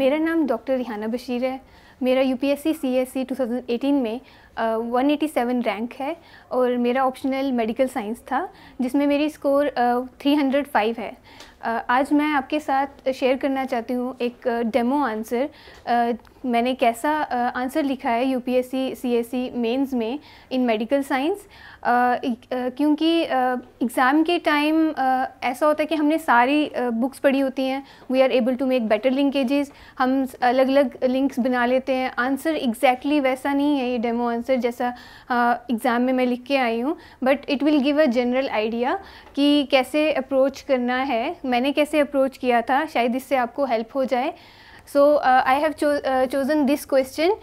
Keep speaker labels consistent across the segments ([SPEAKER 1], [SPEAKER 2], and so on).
[SPEAKER 1] मेरा नाम doctor Rihanna Bashir है मेरा U P S C C S C two में 187 रैंक है और मेरा ऑप्शनल मेडिकल साइंस था जिसमें मेरी स्कोर 305 है आज मैं आपके साथ शेयर करना चाहती हूँ एक डेमो आंसर मैंने कैसा आंसर लिखा है यूपीएससी सीएससी मेंस में इन मेडिकल साइंस क्योंकि एग्ज़ाम के टाइम ऐसा होता है कि हमने सारी बुक्स पढ़ी होती हैं we are able to make better linkages हम अलग अलग लिंक्स बना लेते हैं आंसर एग्जैक्टली exactly वैसा नहीं है ये डेमो आंसर आंसर जैसा एग्ज़ाम में मैं लिख के आई हूँ but it will give a general idea कि कैसे अप्रोच करना है मैंने कैसे अप्रोच किया था शायद इससे आपको हेल्प हो जाए so I have chosen this question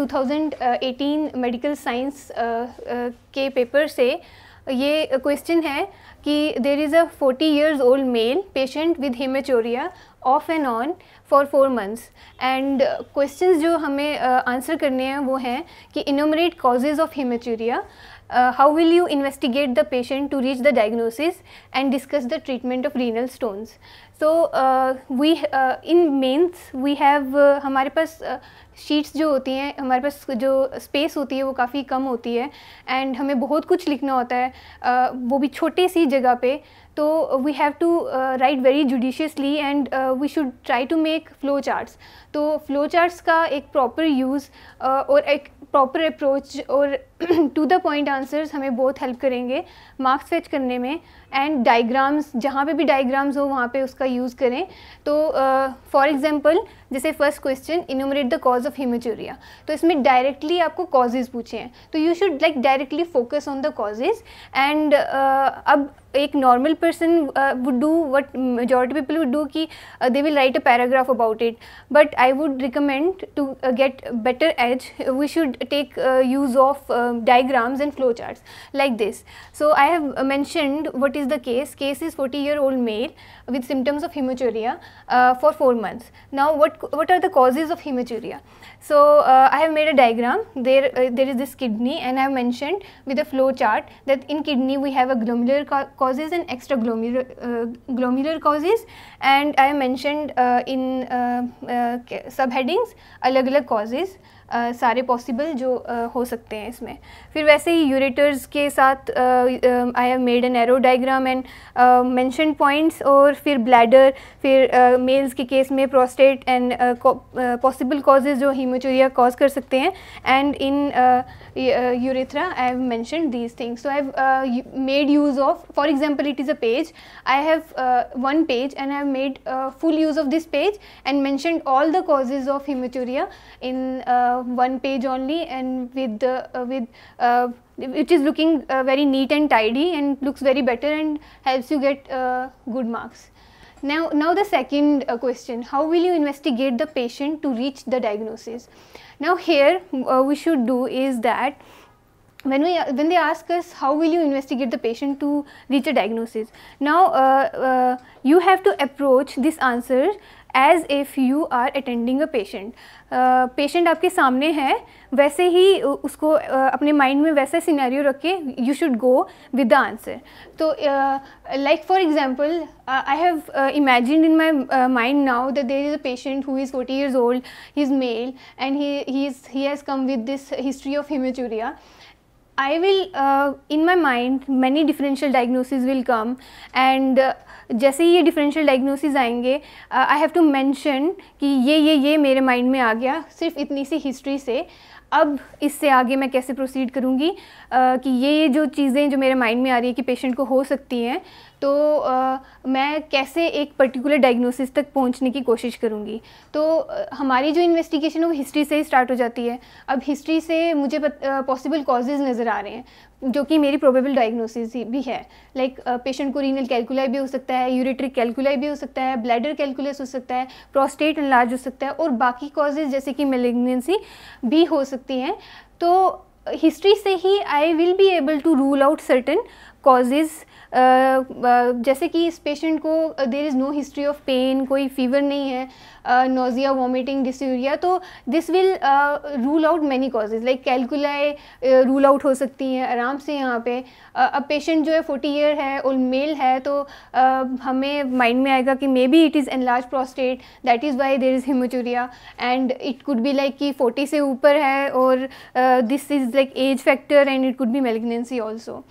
[SPEAKER 1] 2018 medical science के पेपर से ये क्वेश्चन है कि there is a forty years old male patient with hematuria off and on for four months and questions जो हमें आंसर uh, करने हैं वो हैं कि enumerate causes of hematuria how will you investigate the patient to reach the diagnosis and discuss the treatment of renal stones so we in mains we have हमारे पास sheets uh, जो होती हैं हमारे पास जो स्पेस होती है वो काफ़ी कम होती है एंड हमें बहुत कुछ लिखना होता है uh, वो भी छोटी सी जगह पे तो we have to write very judiciously and we should try to make flow charts तो फ्लो चार्ट्स का एक प्रॉपर यूज़ uh, और एक प्रॉपर अप्रोच और टू द पॉइंट आंसर्स हमें बहुत हेल्प करेंगे मार्क्स फेच करने में एंड डायग्राम्स जहाँ पे भी डायग्राम्स हो वहाँ पे उसका यूज़ करें तो फॉर uh, एग्जांपल जैसे first question enumerate the cause of hematuria तो इसमें डायरेक्टली आपको कॉजेज़ पूछे हैं तो you should like directly focus on the causes and अब एक normal person would do what majority people would do कि they will write a paragraph about it but I would recommend to get better edge we should take use of um, diagrams and flowcharts like this. So, I have mentioned what is the case. Case is 40 year old male with symptoms of hematuria uh, for 4 months. Now, what, what are the causes of hematuria? So, uh, I have made a diagram. There, uh, there is this kidney and I have mentioned with a flow chart that in kidney we have a glomerular causes and extra uh, glomerular causes and I have mentioned uh, in uh, subheadings alag alag causes. आ, सारे possible जो आ, हो सकते हैं इसमें फिर वैसे ही ureters के साथ I have made an arrow diagram and mention points और फिर ब्लैडर फिर मेल्स के केस में प्रोस्टेट एंड पॉसिबल कॉजेज जो हीमोचोरिया कॉज कर सकते हैं and in urethra I have mention these things so I have made use of for example it is a page I have one page and I have made full use of this page and mentioned all the causes of hematuria in Uh, one page only and with uh, with uh, which is looking very neat and tidy and looks very better and helps you get good marks. Now, now the second uh, question, how will you investigate the patient to reach the diagnosis? Now here uh, we should do is that when we when they ask us how will you investigate the patient to reach a diagnosis now uh, uh, you have to approach this answer as if you are attending a patient patient आपके सामने है वैसे ही उसको uh, अपने mind में वैसा scenario रख के you should go with the answer तो like for example I have imagine in my mind now that there is a patient who is forty years old he is male and he he is he has come with this history of hematuria I will uh, in my mind many differential diagnoses will come and uh, जैसे ही ये differential diagnoses आएंगे uh, I have to mention कि ये ये ये मेरे mind में आ गया सिर्फ इतनी सी history से अब इससे आगे मैं कैसे प्रोसीड करूँगी कि ये ये जो चीज़ें जो मेरे माइंड में आ रही है कि पेशेंट को हो सकती हैं तो मैं कैसे एक पर्टिकुलर डायग्नोसिस तक पहुंचने की कोशिश करूंगी तो हमारी जो इन्वेस्टिगेशन है वो हिस्ट्री से ही स्टार्ट हो जाती है अब हिस्ट्री से मुझे पॉसिबल कॉजेज़ नज़र आ रहे हैं जो कि मेरी प्रोबेबल डायग्नोसिस भी है लाइक पेशेंट को रीनल कैलकुलाई भी हो सकता है यूरेट्रिक कैलकुलाई भी हो सकता है ब्लैडर कैलकुलस हो सकता है प्रोस्टेट इलाज हो सकता है और बाकी कॉजेज़ जैसे कि मेलेग्नेंसी भी हो सकती हैं तो हिस्ट्री से ही I will be able to rule out certain causes जैसे कि इस पेशेंट को there is no history of pain कोई फीवर नहीं है नोजिया वॉमिटिंग डिसूरिया तो this will rule out many causes like calculi rule out हो सकती हैं आराम से यहाँ पे अब पेशेंट जो है फोर्टी ईयर है और मेल है तो uh, हमें माइंड में आएगा कि may be it is an large prostate that is why there is hematuria and it could be like कि फोर्टी से ऊपर है और this is like age factor and it could be malignancy also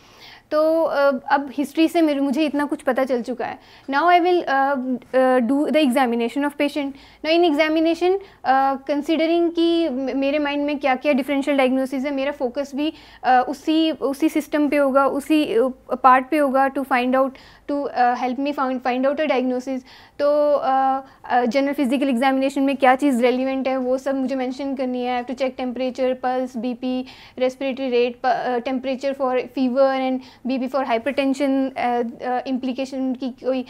[SPEAKER 1] तो अब हिस्ट्री से मेरे मुझे इतना कुछ पता चल चुका है now I will do the examination of patient ना इन एग्जामिनेशन कंसिडरिंग कि मेरे माइंड में क्या क्या डिफरेंशियल डायग्नोसिस है मेरा फोकस भी uh, उसी उसी सिस्टम पे होगा उसी पार्ट पे होगा to find out to help me found find out a diagnosis तो जनरल फिजिकल एग्जामिनेशन में क्या चीज़ रेलिवेंट है वो सब मुझे मेंशन करनी है to check temperature pulse BP respiratory rate temperature for fever and BP for hypertension implication की कोई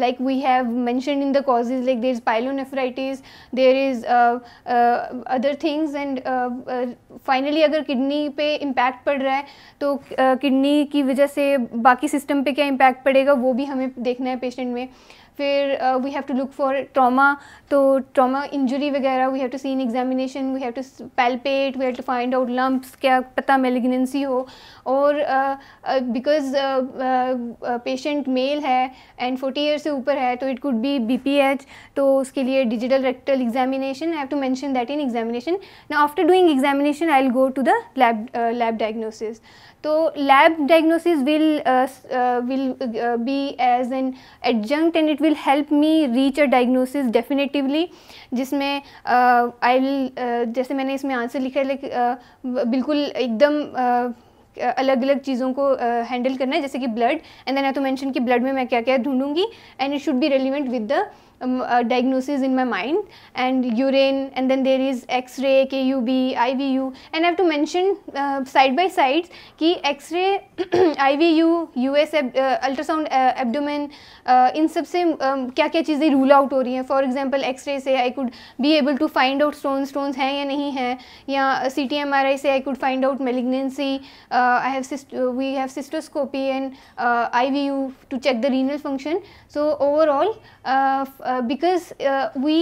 [SPEAKER 1] like we have mention in the causes like there is pyelonephritis there is other things and finally अगर kidney पे impact पड़ रहा है तो kidney uh, की वजह से बाकी सिस्टम पे क्या इम्पैक्ट पड़ेगा वो भी हमें देखना है पेशेंट में फिर we have to look for trauma तो ट्रामा इंजरी वगैरह we have to see in examination we have to palpate we have to find out lumps क्या पता मेलिग्नेंसी हो और बिकॉज पेशेंट मेल है एंड फोर्टी ईयर से ऊपर है तो it could be B P H तो उसके लिए digital rectal examination I have to mention that in examination ना after doing examination I will go to the lab lab diagnosis तो lab diagnosis will will be as an adjunct and it help me help me reach a diagnosis definitively जिसमें I will जैसे मैंने इसमें answer लिखा है like बिल्कुल एकदम अलग अलग चीज़ों को हैंडल करना है जैसे कि ब्लड एंड देन आई तो मेंशन कि ब्लड में मैं क्या क्या ढूंढूंगी and it should be relevant with the Um, diagnosis in my mind and urine and then there is x-ray, KUB, IVU and I have to mention uh, side by sides ki x-ray, IVU, US uh, ultrasound uh, abdomen in sab se um, kya kya rule out ho rahi for example x-ray say I could be able to find out stones, stones hai ya nahi hai ya uh, CT MRI say I could find out malignancy I have we have cystoscopy and IVU to check the renal function so overall uh, because uh, we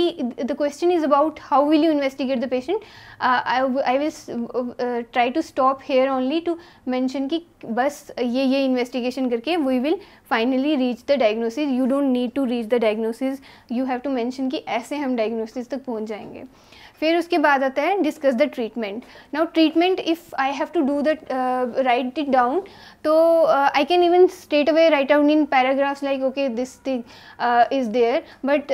[SPEAKER 1] the question is about how will you investigate the patient uh, I, I will uh, try to stop here only to mention ki bas ye ye investigation karke we will finally reach the diagnosis you don't need to reach the diagnosis you have to mention ki aise hum diagnosis tak pahunch jayenge uh, फिर उसके बाद आता है discuss the treatment now treatment if I have to do that write it down तो I can even straight away write out in paragraphs like okay this thing is there but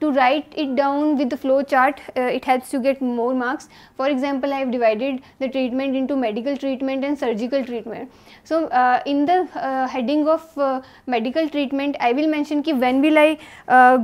[SPEAKER 1] to write it down with the flow chart it has to get more marks for example I have divided the treatment into medical treatment and surgical treatment so in the heading of medical treatment I will mention कि when will I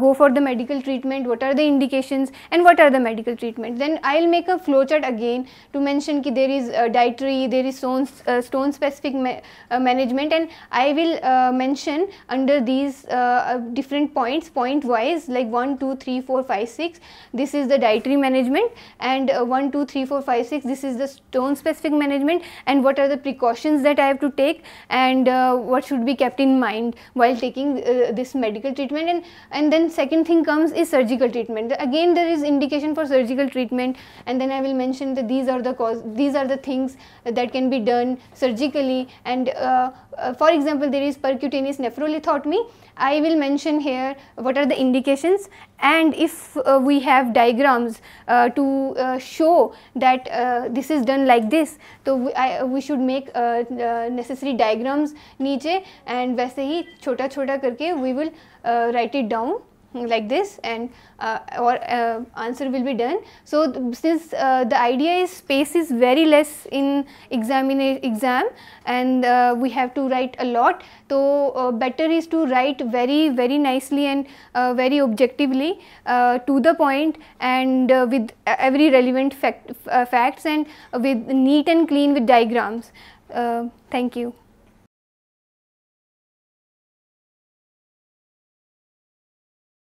[SPEAKER 1] go for the medical treatment what are the indication and what are the medical treatment treatment. Then I will make a flowchart again to mention that there is uh, dietary, there is stone, uh, stone specific ma uh, management and I will uh, mention under these uh, uh, different points, point wise like 1, 2, 3, 4, 5, 6, this is the dietary management and uh, 1, 2, 3, 4, 5, 6, this is the stone specific management and what are the precautions that I have to take and what should be kept in mind while taking this medical treatment and, and then second thing comes is surgical treatment. Again there is indication for surgical surgical treatment and then I will mention that these are the cause, these are the things that can be done surgically and uh, uh, for example there is percutaneous nephrolithotomy. I will mention here what are the indications and if uh, we have diagrams uh, to uh, show that uh, this is done like this, so we, I, we should make necessary diagrams नीचे and वैसे ही छोटा छोटा करके we will write it down like this and uh, our uh, answer will be done. So, th since uh, the idea is space is very less in exam and uh, we have to write a lot. So, uh, better is to write very very nicely and uh, very objectively to the point and with every relevant fact, facts and with neat and clean with diagrams. thank you.